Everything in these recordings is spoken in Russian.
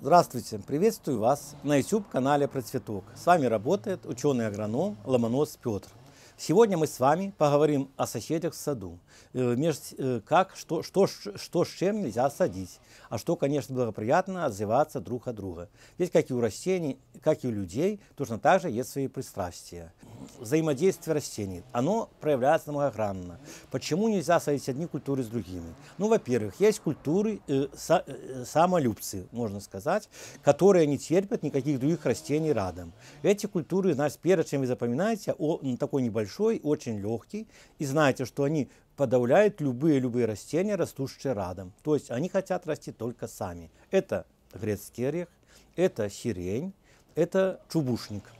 Здравствуйте! Приветствую вас на YouTube-канале «Процветок». С вами работает ученый-агроном Ломонос Петр. Сегодня мы с вами поговорим о соседях в саду. Э, э, как, что, что, что с чем нельзя садить, а что, конечно, благоприятно отзываться друг от друга. Ведь как и у растений, как и у людей, точно так же есть свои пристрастия взаимодействие растений, оно проявляется многогранно. Почему нельзя соединить одни культуры с другими? Ну, во-первых, есть культуры э, са, э, самолюбцы, можно сказать, которые не терпят никаких других растений рядом. Эти культуры, значит, первое, чем вы запоминаете, он такой небольшой, очень легкий, и знаете, что они подавляют любые-любые растения, растущие рядом. То есть они хотят расти только сами. Это грецкий орех, это сирень, это чубушник –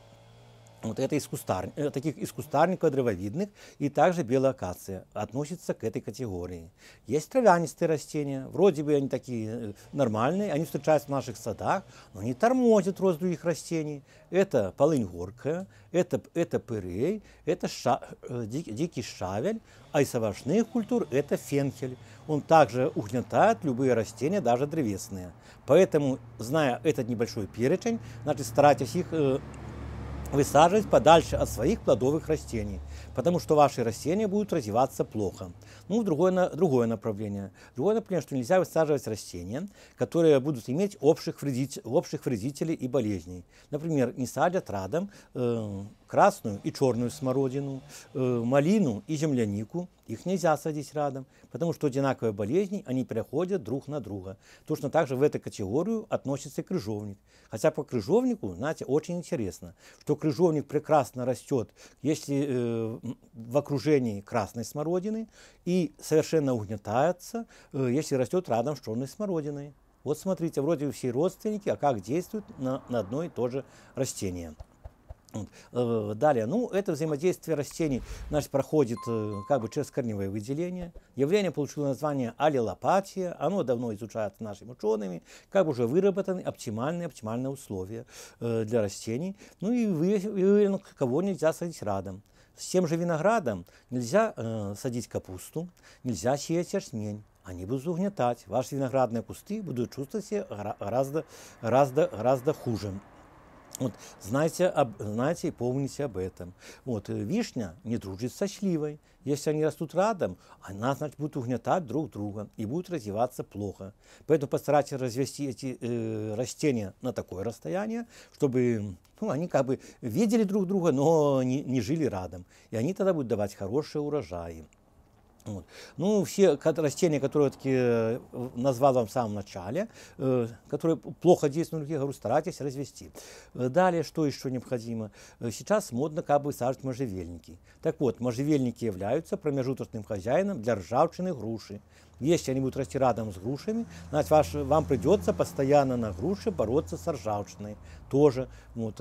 вот это из кустарни... Э, таких из кустарников древовидных и также белая акация относится к этой категории. Есть травянистые растения, вроде бы они такие э, нормальные, они встречаются в наших садах, но они тормозят рост других растений. Это полынь горкая, это, это пырей, это ша... Э, дикий, дикий шавель, а из овощных культур это фенхель. Он также угнетает любые растения, даже древесные. Поэтому, зная этот небольшой перечень, значит, старайтесь их высаживать подальше от своих плодовых растений, потому что ваши растения будут развиваться плохо. Ну, другое, другое направление. Другое направление, что нельзя высаживать растения, которые будут иметь общих, вредит, общих вредителей и болезней. Например, не садят радом э, красную и черную смородину, э, малину и землянику. Их нельзя садить рядом, потому что одинаковые болезни, они переходят друг на друга. Точно так же в эту категорию относится крыжовник. Хотя по крыжовнику, знаете, очень интересно, что крыжовник прекрасно растет, если э, в окружении красной смородины, и совершенно угнетается, э, если растет рядом с черной смородиной. Вот смотрите, вроде все родственники, а как действуют на, на одно и то же растение. Э, далее, ну, это взаимодействие растений, значит, проходит э, как бы через корневое выделение. Явление получило название аллелопатия, оно давно изучают нашими учеными, как уже выработаны оптимальные, оптимальные условия э, для растений. Ну и выявлено, кого нельзя садить радом. С тем же виноградом нельзя э, садить капусту, нельзя сеять ячмень они будут угнетать. Ваши виноградные кусты будут чувствовать себя гораздо, гораздо, гораздо хуже. Вот, знайте, об, знайте и помните об этом. Вот, э, вишня не дружит со сливой. Если они растут рядом, она, значит, будет угнетать друг друга и будет развиваться плохо. Поэтому постарайтесь развести эти э, растения на такое расстояние, чтобы ну, они как бы видели друг друга, но не, не жили рядом. И они тогда будут давать хорошие урожаи. Вот. Ну, все растения, которые таки э, назвал вам в самом начале, э, которые плохо действуют на людей, говорю, старайтесь развести. Э, далее, что еще необходимо? Сейчас модно как бы сажать можжевельники. Так вот, можжевельники являются промежуточным хозяином для ржавчины груши. Если они будут расти рядом с грушами, значит, ваш, вам придется постоянно на груши бороться с ржавчиной. Тоже вот,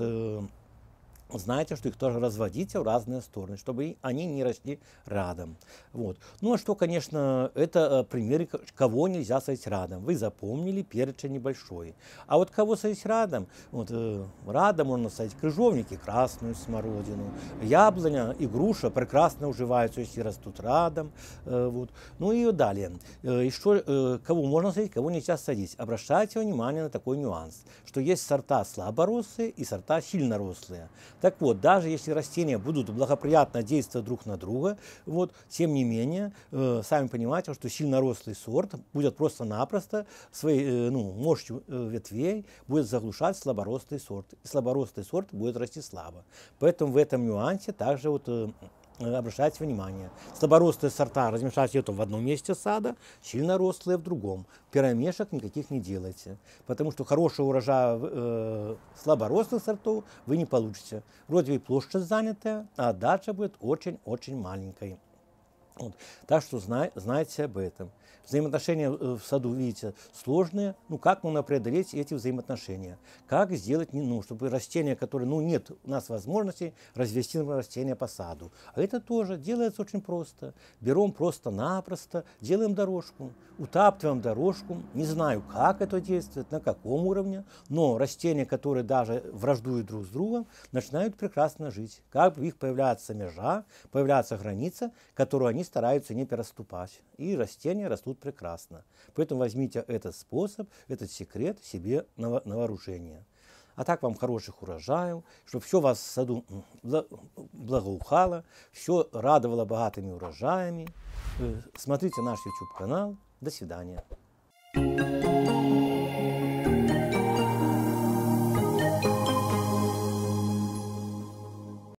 знаете, что их тоже разводите в разные стороны, чтобы они не росли рядом. Вот. Ну а что, конечно, это э, примеры, кого нельзя садить рядом. Вы запомнили, перечень небольшой. А вот кого садить рядом? Вот, э, радом можно садить крыжовники, красную смородину, яблоня и груша прекрасно уживаются, если растут рядом. Э, вот. Ну и далее. Э, и что, кого можно садить, кого нельзя садить. Обращайте внимание на такой нюанс, что есть сорта слаборослые и сорта сильнорослые. Так вот, даже если растения будут благоприятно действовать друг на друга, вот, тем не менее, э, сами понимаете, что сильнорослый сорт будет просто-напросто своей э, ну, мощью э, ветвей будет заглушать слаборослый сорт. И слаборослый сорт будет расти слабо. Поэтому в этом нюансе также вот э, Э, обращать внимание. Слаборослые сорта размешайте это в одном месте сада, сильнорослые в другом. Перемешек никаких не делайте, потому что хорошего урожая э, слаборослых сортов вы не получите. Вроде бы площадь занятая, а отдача будет очень-очень маленькой. Вот. Так что знай, знайте об этом. Взаимоотношения э, в саду, видите, сложные. Ну, как можно преодолеть эти взаимоотношения? Как сделать, ну, чтобы растения, которые, ну, нет у нас возможности развести растения по саду. А это тоже делается очень просто. Берем просто-напросто, делаем дорожку, утаптываем дорожку. Не знаю, как это действует, на каком уровне, но растения, которые даже враждуют друг с другом, начинают прекрасно жить. Как бы них появляется межа, появляется граница, которую они стараются не переступать, и растения растут прекрасно. Поэтому возьмите этот способ, этот секрет себе на, на вооружение. А так вам хороших урожаев, чтобы все вас в саду благоухало, все радовало богатыми урожаями. Э, смотрите наш YouTube-канал. До свидания.